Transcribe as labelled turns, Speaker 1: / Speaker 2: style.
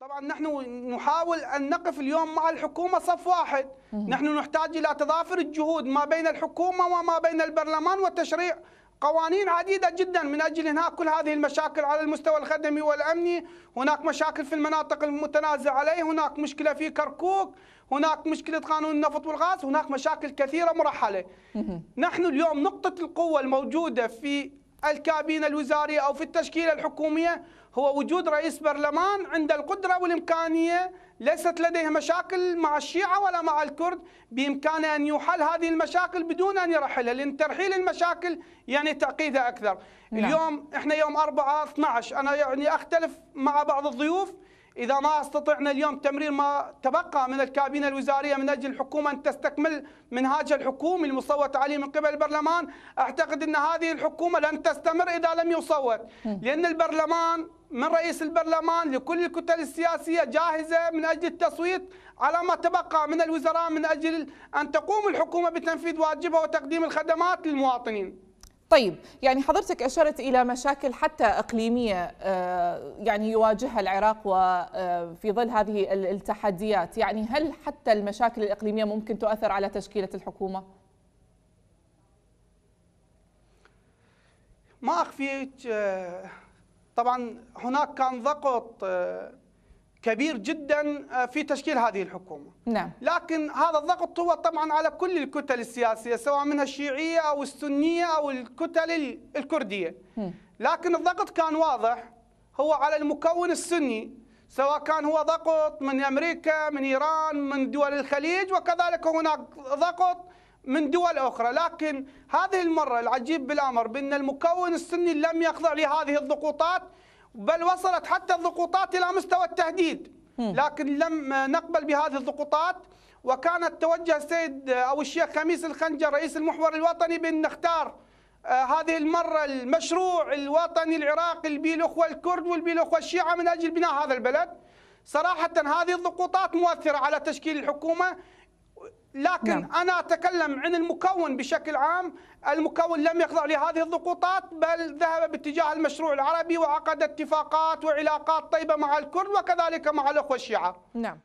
Speaker 1: طبعا نحن نحاول ان نقف اليوم مع الحكومه صف واحد، نحن نحتاج الى تضافر الجهود ما بين الحكومه وما بين البرلمان وتشريع قوانين عديده جدا من اجل انهاء كل هذه المشاكل على المستوى الخدمي والامني، هناك مشاكل في المناطق المتنازع عليه، هناك مشكله في كركوك، هناك مشكله قانون النفط والغاز، هناك مشاكل كثيره مرحله. نحن اليوم نقطه القوه الموجوده في الكابينه الوزاريه او في التشكيله الحكوميه هو وجود رئيس برلمان عند القدرة والإمكانية ليست لديه مشاكل مع الشيعة ولا مع الكرد بإمكانه أن يحل هذه المشاكل بدون أن يرحلها لأن ترحيل المشاكل يعني تعقيدها أكثر لا. نعم. اليوم إحنا يوم 4 12 أنا يعني أختلف مع بعض الضيوف إذا ما استطعنا اليوم تمرير ما تبقى من الكابينة الوزارية من أجل الحكومة أن تستكمل منهاج الحكومي المصوت عليه من قبل البرلمان أعتقد أن هذه الحكومة لن تستمر إذا لم يصوت لأن البرلمان من رئيس البرلمان لكل الكتل السياسية جاهزة من أجل التصويت على ما تبقى من الوزراء من أجل أن تقوم الحكومة بتنفيذ واجبها وتقديم الخدمات للمواطنين طيب يعني حضرتك أشرت إلى مشاكل حتى إقليمية آه، يعني يواجهها العراق وفي آه، ظل هذه التحديات يعني هل حتى المشاكل الإقليمية ممكن تؤثر على تشكيلة الحكومة؟ ما أخفيك آه، طبعا هناك كان ضغط كبير جدا آه، في تشكيل هذه الحكومة نعم. لكن هذا الضغط هو طبعا على كل الكتل السياسية سواء منها الشيعية أو السنية أو الكتل الكردية م. لكن الضغط كان واضح هو على المكون السني سواء كان هو ضغط من أمريكا من إيران من دول الخليج وكذلك هناك ضغط من دول أخرى لكن هذه المرة العجيب بالأمر بأن المكون السني لم يخضع لهذه الضغوطات بل وصلت حتى الضغوطات إلى مستوى التهديد لكن لم نقبل بهذه الضغوطات وكانت توجه السيد أو الشيخ خميس الخنجر رئيس المحور الوطني بأن نختار آه، هذه المرة المشروع الوطني العراقي البي الأخوة الكرد والبي الأخوة الشيعة من أجل بناء هذا البلد صراحة هذه الضغوطات مؤثرة على تشكيل الحكومة لكن نعم. أنا أتكلم عن المكون بشكل عام المكون لم يخضع لهذه الضغوطات بل ذهب باتجاه المشروع العربي وعقد اتفاقات وعلاقات طيبة مع الكرد وكذلك مع الأخوة الشيعة نعم